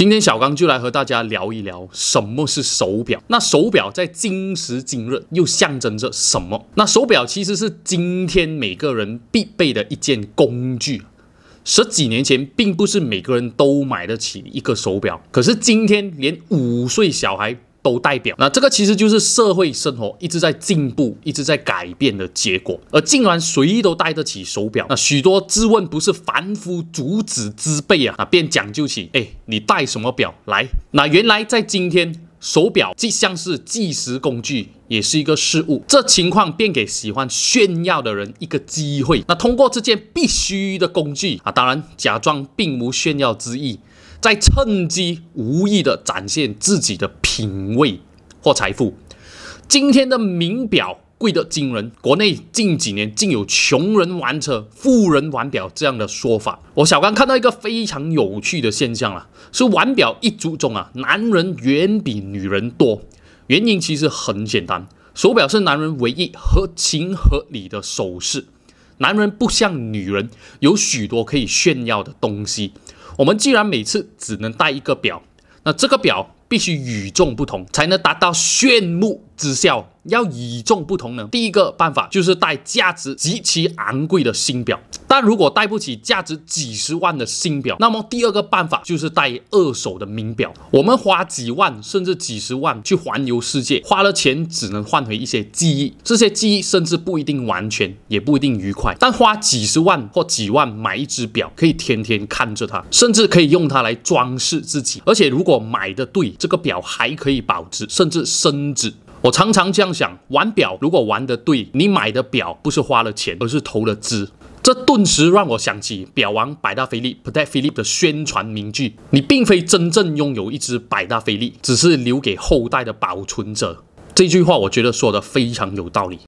今天小刚就来和大家聊一聊什么是手表。那手表在今时今日又象征着什么？那手表其实是今天每个人必备的一件工具。十几年前，并不是每个人都买得起一个手表，可是今天连五岁小孩。都代表那这个其实就是社会生活一直在进步、一直在改变的结果。而竟然随意都戴得起手表，那许多质问不是凡夫俗子之辈啊，那便讲究起。哎，你戴什么表来？那原来在今天，手表既像是计时工具，也是一个事物。这情况便给喜欢炫耀的人一个机会。那通过这件必须的工具啊，当然假装并无炫耀之意。在趁机无意的展现自己的品味或财富。今天的名表贵得惊人，国内近几年竟有“穷人玩车，富人玩表”这样的说法。我小刚看到一个非常有趣的现象啊，是玩表一族中啊，男人远比女人多。原因其实很简单，手表是男人唯一合情合理的首饰。男人不像女人，有许多可以炫耀的东西。我们既然每次只能带一个表，那这个表必须与众不同，才能达到炫目。之效要与众不同呢，第一个办法就是戴价值极其昂贵的新表，但如果戴不起价值几十万的新表，那么第二个办法就是戴二手的名表。我们花几万甚至几十万去环游世界，花了钱只能换回一些记忆，这些记忆甚至不一定完全，也不一定愉快。但花几十万或几万买一只表，可以天天看着它，甚至可以用它来装饰自己。而且如果买的对，这个表还可以保值，甚至升值。我常常这样想，玩表如果玩得对，你买的表不是花了钱，而是投了资。这顿时让我想起表王百达翡丽 （Patek Philippe） 的宣传名句：“你并非真正拥有一只百达翡丽，只是留给后代的保存者。”这句话我觉得说的非常有道理。